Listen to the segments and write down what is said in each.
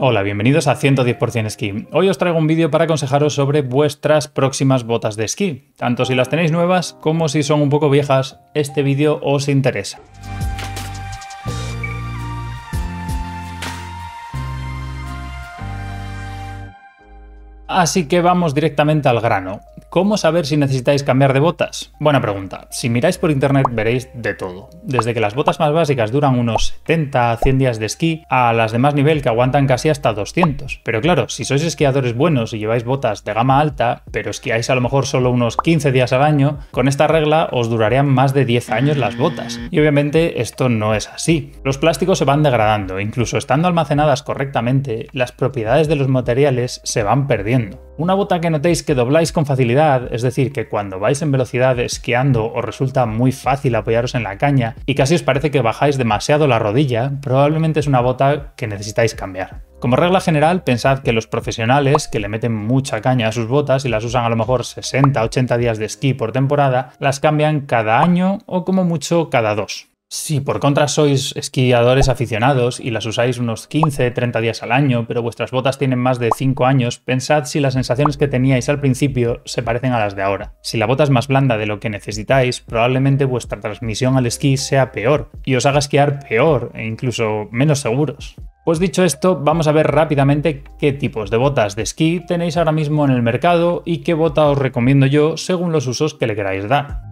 Hola, bienvenidos a 110% Ski. Hoy os traigo un vídeo para aconsejaros sobre vuestras próximas botas de esquí. Tanto si las tenéis nuevas como si son un poco viejas, este vídeo os interesa. Así que vamos directamente al grano. ¿Cómo saber si necesitáis cambiar de botas? Buena pregunta. Si miráis por internet veréis de todo. Desde que las botas más básicas duran unos 70 a 100 días de esquí, a las de más nivel que aguantan casi hasta 200. Pero claro, si sois esquiadores buenos y lleváis botas de gama alta, pero esquiáis a lo mejor solo unos 15 días al año, con esta regla os durarían más de 10 años las botas. Y obviamente esto no es así. Los plásticos se van degradando, incluso estando almacenadas correctamente, las propiedades de los materiales se van perdiendo. Una bota que notéis que dobláis con facilidad es decir, que cuando vais en velocidad esquiando os resulta muy fácil apoyaros en la caña y casi os parece que bajáis demasiado la rodilla, probablemente es una bota que necesitáis cambiar. Como regla general, pensad que los profesionales que le meten mucha caña a sus botas y las usan a lo mejor 60-80 días de esquí por temporada, las cambian cada año o como mucho cada dos. Si por contra sois esquiadores aficionados y las usáis unos 15, 30 días al año, pero vuestras botas tienen más de 5 años, pensad si las sensaciones que teníais al principio se parecen a las de ahora. Si la bota es más blanda de lo que necesitáis, probablemente vuestra transmisión al esquí sea peor y os haga esquiar peor e incluso menos seguros. Pues dicho esto, vamos a ver rápidamente qué tipos de botas de esquí tenéis ahora mismo en el mercado y qué bota os recomiendo yo según los usos que le queráis dar.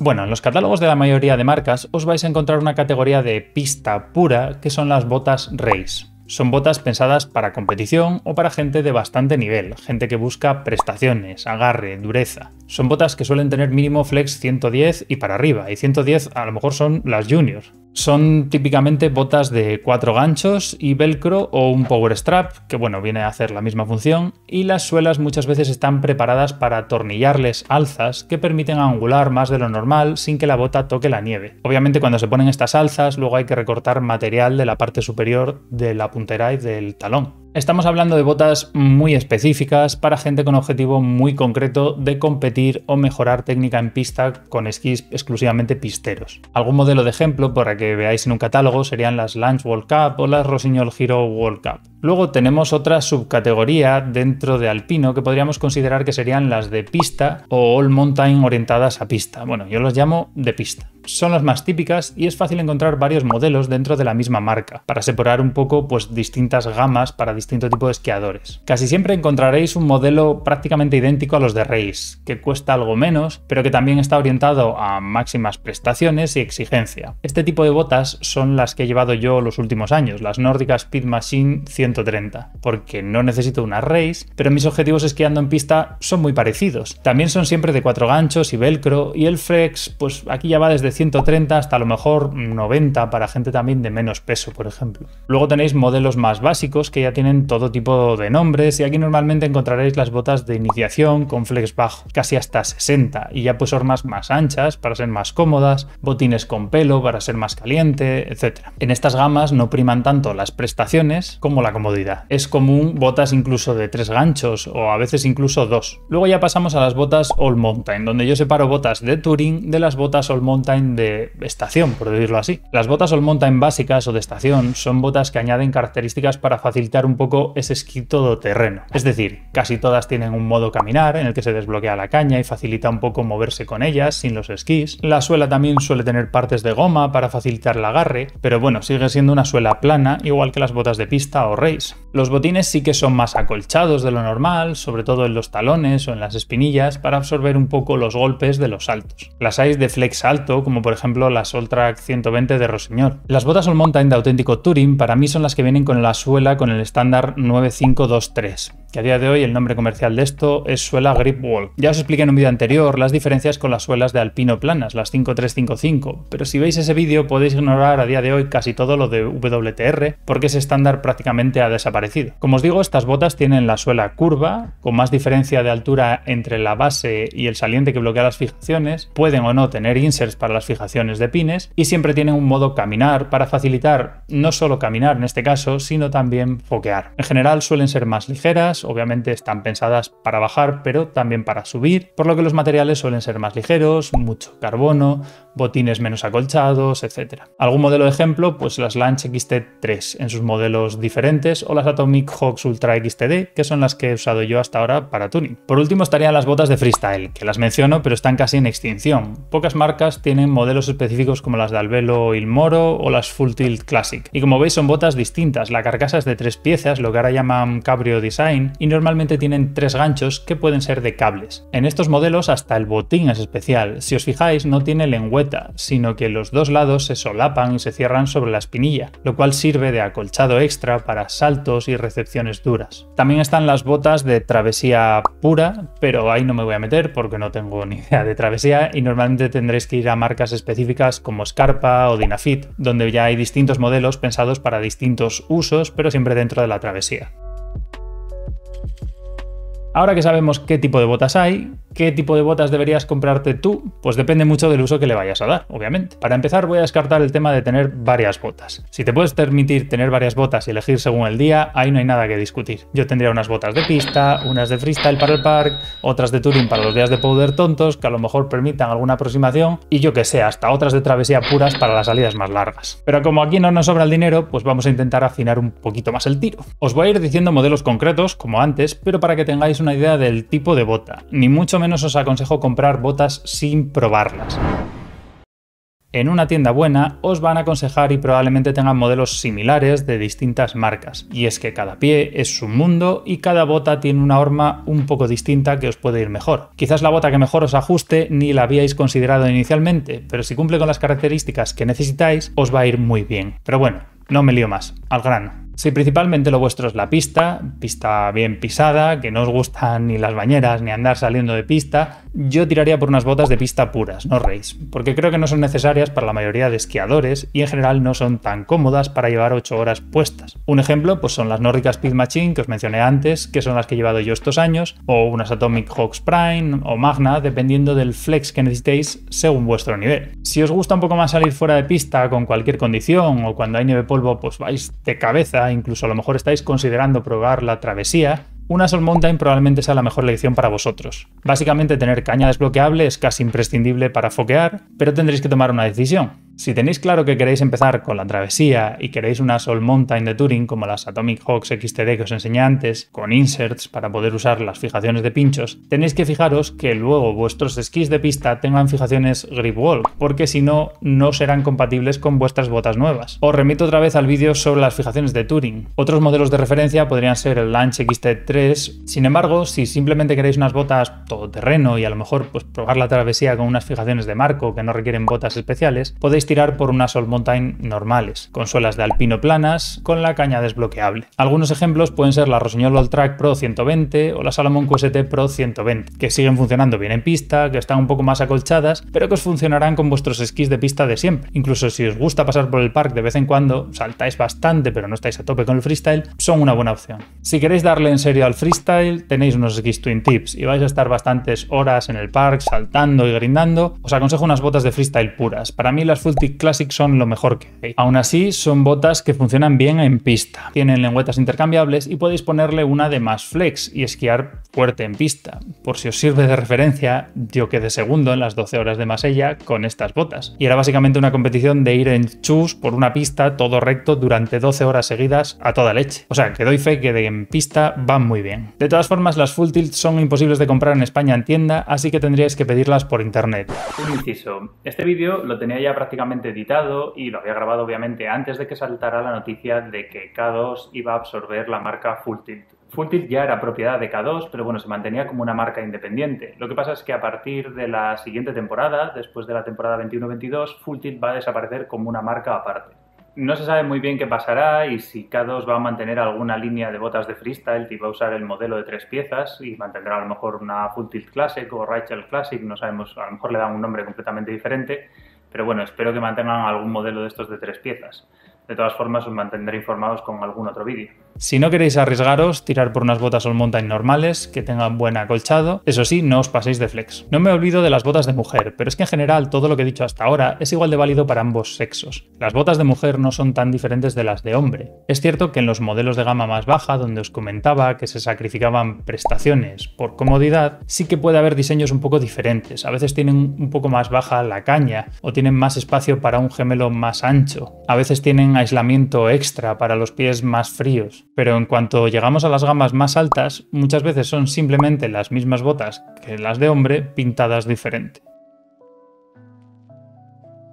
Bueno, en los catálogos de la mayoría de marcas os vais a encontrar una categoría de pista pura que son las botas race. Son botas pensadas para competición o para gente de bastante nivel, gente que busca prestaciones, agarre, dureza. Son botas que suelen tener mínimo flex 110 y para arriba, y 110 a lo mejor son las juniors. Son típicamente botas de cuatro ganchos y velcro o un power strap, que bueno, viene a hacer la misma función, y las suelas muchas veces están preparadas para atornillarles alzas que permiten angular más de lo normal sin que la bota toque la nieve. Obviamente cuando se ponen estas alzas luego hay que recortar material de la parte superior de la puntera y del talón. Estamos hablando de botas muy específicas para gente con objetivo muy concreto de competir o mejorar técnica en pista con esquís exclusivamente pisteros. Algún modelo de ejemplo para que veáis en un catálogo serían las Lunch World Cup o las Rossignol Hero World Cup. Luego tenemos otra subcategoría dentro de alpino que podríamos considerar que serían las de pista o all mountain orientadas a pista. Bueno, yo los llamo de pista. Son las más típicas y es fácil encontrar varios modelos dentro de la misma marca para separar un poco pues distintas gamas para distinto tipo de esquiadores. Casi siempre encontraréis un modelo prácticamente idéntico a los de Race, que cuesta algo menos, pero que también está orientado a máximas prestaciones y exigencia. Este tipo de botas son las que he llevado yo los últimos años, las nórdicas Speed Machine 130, porque no necesito una race, pero mis objetivos esquiando en pista son muy parecidos. También son siempre de cuatro ganchos y velcro, y el flex, pues aquí ya va desde 130 hasta a lo mejor 90 para gente también de menos peso, por ejemplo. Luego tenéis modelos más básicos que ya tienen todo tipo de nombres, y aquí normalmente encontraréis las botas de iniciación con flex bajo, casi hasta 60, y ya pues hormas más anchas para ser más cómodas, botines con pelo para ser más caliente, etc. En estas gamas no priman tanto las prestaciones como la comodidad. Es común botas incluso de tres ganchos o a veces incluso dos. Luego ya pasamos a las botas All Mountain, donde yo separo botas de touring de las botas All Mountain de estación, por decirlo así. Las botas All Mountain básicas o de estación son botas que añaden características para facilitar un poco ese esquí todoterreno. Es decir, casi todas tienen un modo caminar en el que se desbloquea la caña y facilita un poco moverse con ellas sin los esquís. La suela también suele tener partes de goma para facilitar el agarre, pero bueno, sigue siendo una suela plana igual que las botas de pista o red los botines sí que son más acolchados de lo normal, sobre todo en los talones o en las espinillas, para absorber un poco los golpes de los saltos. Las hay de flex alto, como por ejemplo las Alltrack 120 de Rossignol. Las botas All Mountain de auténtico Touring para mí son las que vienen con la suela con el estándar 9523, que a día de hoy el nombre comercial de esto es suela Grip Wall. Ya os expliqué en un vídeo anterior las diferencias con las suelas de Alpino planas, las 5355, pero si veis ese vídeo podéis ignorar a día de hoy casi todo lo de WTR, porque ese estándar prácticamente ha desaparecido. Como os digo, estas botas tienen la suela curva, con más diferencia de altura entre la base y el saliente que bloquea las fijaciones, pueden o no tener inserts para las fijaciones de pines y siempre tienen un modo caminar para facilitar no solo caminar en este caso, sino también foquear. En general suelen ser más ligeras, obviamente están pensadas para bajar, pero también para subir, por lo que los materiales suelen ser más ligeros, mucho carbono, botines menos acolchados, etc. Algún modelo de ejemplo, pues las Lunch XT3 en sus modelos diferentes o las Atomic Hawks Ultra XTD, que son las que he usado yo hasta ahora para tuning. Por último estarían las botas de freestyle, que las menciono pero están casi en extinción. Pocas marcas tienen modelos específicos como las de Il Moro o las Full Tilt Classic. Y como veis son botas distintas, la carcasa es de tres piezas, lo que ahora llaman cabrio design, y normalmente tienen tres ganchos que pueden ser de cables. En estos modelos hasta el botín es especial, si os fijáis no tiene lengüeta sino que los dos lados se solapan y se cierran sobre la espinilla, lo cual sirve de acolchado extra para saltos y recepciones duras. También están las botas de travesía pura, pero ahí no me voy a meter porque no tengo ni idea de travesía y normalmente tendréis que ir a marcas específicas como Scarpa o Dinafit, donde ya hay distintos modelos pensados para distintos usos, pero siempre dentro de la travesía. Ahora que sabemos qué tipo de botas hay, ¿Qué tipo de botas deberías comprarte tú? Pues depende mucho del uso que le vayas a dar, obviamente. Para empezar voy a descartar el tema de tener varias botas. Si te puedes permitir tener varias botas y elegir según el día, ahí no hay nada que discutir. Yo tendría unas botas de pista, unas de freestyle para el park, otras de touring para los días de poder tontos, que a lo mejor permitan alguna aproximación, y yo que sé, hasta otras de travesía puras para las salidas más largas. Pero como aquí no nos sobra el dinero, pues vamos a intentar afinar un poquito más el tiro. Os voy a ir diciendo modelos concretos, como antes, pero para que tengáis una idea del tipo de bota, ni mucho menos os aconsejo comprar botas sin probarlas. En una tienda buena os van a aconsejar y probablemente tengan modelos similares de distintas marcas, y es que cada pie es su mundo y cada bota tiene una horma un poco distinta que os puede ir mejor. Quizás la bota que mejor os ajuste ni la habíais considerado inicialmente, pero si cumple con las características que necesitáis os va a ir muy bien. Pero bueno, no me lío más, al grano. Si principalmente lo vuestro es la pista, pista bien pisada, que no os gustan ni las bañeras ni andar saliendo de pista, yo tiraría por unas botas de pista puras, no reis, porque creo que no son necesarias para la mayoría de esquiadores y en general no son tan cómodas para llevar 8 horas puestas. Un ejemplo pues son las nórdicas Speed Machine que os mencioné antes, que son las que he llevado yo estos años, o unas Atomic Hawks Prime o Magna, dependiendo del flex que necesitéis según vuestro nivel. Si os gusta un poco más salir fuera de pista con cualquier condición o cuando hay nieve polvo, pues vais de cabeza incluso a lo mejor estáis considerando probar la travesía, una Soul Mountain probablemente sea la mejor elección para vosotros. Básicamente tener caña desbloqueable es casi imprescindible para foquear, pero tendréis que tomar una decisión. Si tenéis claro que queréis empezar con la travesía y queréis una Soul Mountain de Turing como las Atomic Hawks XTD que os enseñé antes, con inserts para poder usar las fijaciones de pinchos, tenéis que fijaros que luego vuestros esquís de pista tengan fijaciones grip porque si no, no serán compatibles con vuestras botas nuevas. Os remito otra vez al vídeo sobre las fijaciones de Turing. Otros modelos de referencia podrían ser el Launch XT3, sin embargo, si simplemente queréis unas botas todoterreno y a lo mejor pues, probar la travesía con unas fijaciones de marco que no requieren botas especiales, podéis tirar por unas All Mountain normales, con suelas de alpino planas, con la caña desbloqueable. Algunos ejemplos pueden ser la Rossignol All Track Pro 120 o la Salomon QST Pro 120, que siguen funcionando bien en pista, que están un poco más acolchadas, pero que os funcionarán con vuestros esquís de pista de siempre. Incluso si os gusta pasar por el parque de vez en cuando, saltáis bastante pero no estáis a tope con el freestyle, son una buena opción. Si queréis darle en serio al freestyle, tenéis unos esquís Twin Tips y vais a estar bastantes horas en el parque saltando y grindando, os aconsejo unas botas de freestyle puras. Para mí las full Classic son lo mejor que hay. Aún así, son botas que funcionan bien en pista. Tienen lengüetas intercambiables y podéis ponerle una de más flex y esquiar fuerte en pista. Por si os sirve de referencia, yo quedé segundo en las 12 horas de Masella con estas botas. Y era básicamente una competición de ir en chus por una pista todo recto durante 12 horas seguidas a toda leche. O sea, que doy fe que en pista van muy bien. De todas formas, las Full Tilt son imposibles de comprar en España en tienda, así que tendríais que pedirlas por internet. Un inciso. Este vídeo lo tenía ya prácticamente editado y lo había grabado obviamente antes de que saltara la noticia de que K2 iba a absorber la marca Full Tilt. Full Tilt ya era propiedad de K2, pero bueno, se mantenía como una marca independiente. Lo que pasa es que a partir de la siguiente temporada, después de la temporada 21-22, Full Tilt va a desaparecer como una marca aparte. No se sabe muy bien qué pasará y si K2 va a mantener alguna línea de botas de freestyle y va a usar el modelo de tres piezas y mantendrá a lo mejor una Full Tilt Classic o Rachel Classic, no sabemos, a lo mejor le dan un nombre completamente diferente pero bueno, espero que mantengan algún modelo de estos de tres piezas. De todas formas, os mantendré informados con algún otro vídeo. Si no queréis arriesgaros, tirar por unas botas all mountain normales, que tengan buen acolchado, eso sí, no os paséis de flex. No me olvido de las botas de mujer, pero es que en general todo lo que he dicho hasta ahora es igual de válido para ambos sexos. Las botas de mujer no son tan diferentes de las de hombre. Es cierto que en los modelos de gama más baja, donde os comentaba que se sacrificaban prestaciones por comodidad, sí que puede haber diseños un poco diferentes. A veces tienen un poco más baja la caña, o tienen más espacio para un gemelo más ancho. A veces tienen aislamiento extra para los pies más fríos. Pero en cuanto llegamos a las gamas más altas, muchas veces son simplemente las mismas botas que las de hombre pintadas diferente.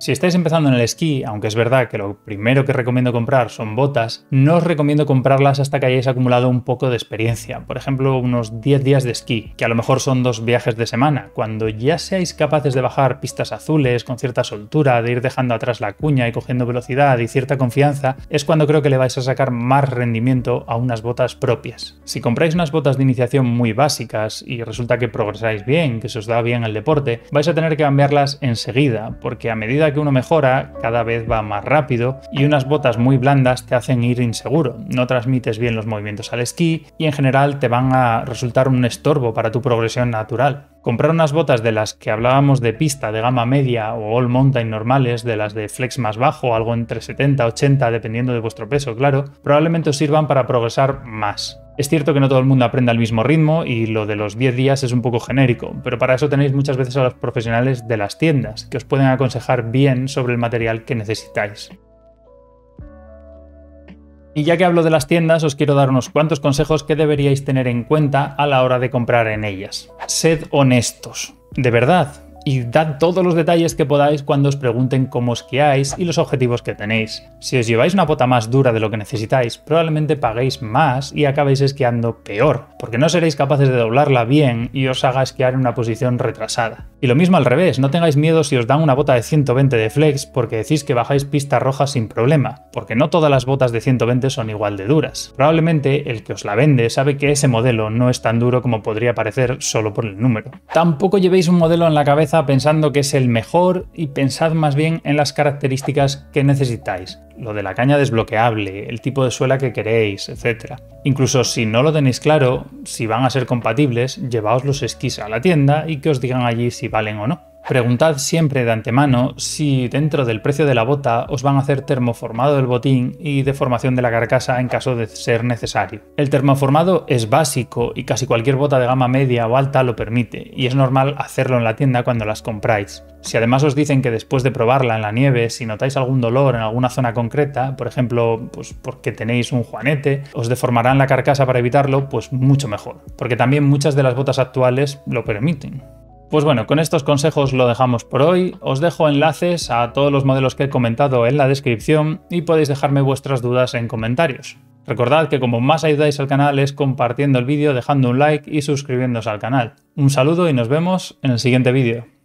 Si estáis empezando en el esquí, aunque es verdad que lo primero que recomiendo comprar son botas, no os recomiendo comprarlas hasta que hayáis acumulado un poco de experiencia, por ejemplo unos 10 días de esquí, que a lo mejor son dos viajes de semana. Cuando ya seáis capaces de bajar pistas azules con cierta soltura, de ir dejando atrás la cuña y cogiendo velocidad y cierta confianza, es cuando creo que le vais a sacar más rendimiento a unas botas propias. Si compráis unas botas de iniciación muy básicas y resulta que progresáis bien, que se os da bien el deporte, vais a tener que cambiarlas enseguida, porque a medida que uno mejora, cada vez va más rápido y unas botas muy blandas te hacen ir inseguro, no transmites bien los movimientos al esquí y en general te van a resultar un estorbo para tu progresión natural. Comprar unas botas de las que hablábamos de pista de gama media o all mountain normales, de las de flex más bajo, algo entre 70-80 dependiendo de vuestro peso, claro, probablemente os sirvan para progresar más. Es cierto que no todo el mundo aprende al mismo ritmo y lo de los 10 días es un poco genérico, pero para eso tenéis muchas veces a los profesionales de las tiendas, que os pueden aconsejar bien sobre el material que necesitáis. Y ya que hablo de las tiendas, os quiero dar unos cuantos consejos que deberíais tener en cuenta a la hora de comprar en ellas. Sed honestos. De verdad, y dad todos los detalles que podáis cuando os pregunten cómo esquiáis y los objetivos que tenéis. Si os lleváis una bota más dura de lo que necesitáis, probablemente paguéis más y acabéis esquiando peor, porque no seréis capaces de doblarla bien y os haga esquiar en una posición retrasada. Y lo mismo al revés, no tengáis miedo si os dan una bota de 120 de flex porque decís que bajáis pista roja sin problema, porque no todas las botas de 120 son igual de duras. Probablemente el que os la vende sabe que ese modelo no es tan duro como podría parecer solo por el número. Tampoco llevéis un modelo en la cabeza pensando que es el mejor y pensad más bien en las características que necesitáis, lo de la caña desbloqueable, el tipo de suela que queréis, etc. Incluso si no lo tenéis claro, si van a ser compatibles, llevaos los esquís a la tienda y que os digan allí si valen o no. Preguntad siempre de antemano si dentro del precio de la bota os van a hacer termoformado del botín y deformación de la carcasa en caso de ser necesario. El termoformado es básico y casi cualquier bota de gama media o alta lo permite, y es normal hacerlo en la tienda cuando las compráis. Si además os dicen que después de probarla en la nieve, si notáis algún dolor en alguna zona concreta, por ejemplo, pues porque tenéis un juanete, os deformarán la carcasa para evitarlo, pues mucho mejor, porque también muchas de las botas actuales lo permiten. Pues bueno, con estos consejos lo dejamos por hoy. Os dejo enlaces a todos los modelos que he comentado en la descripción y podéis dejarme vuestras dudas en comentarios. Recordad que como más ayudáis al canal es compartiendo el vídeo, dejando un like y suscribiéndose al canal. Un saludo y nos vemos en el siguiente vídeo.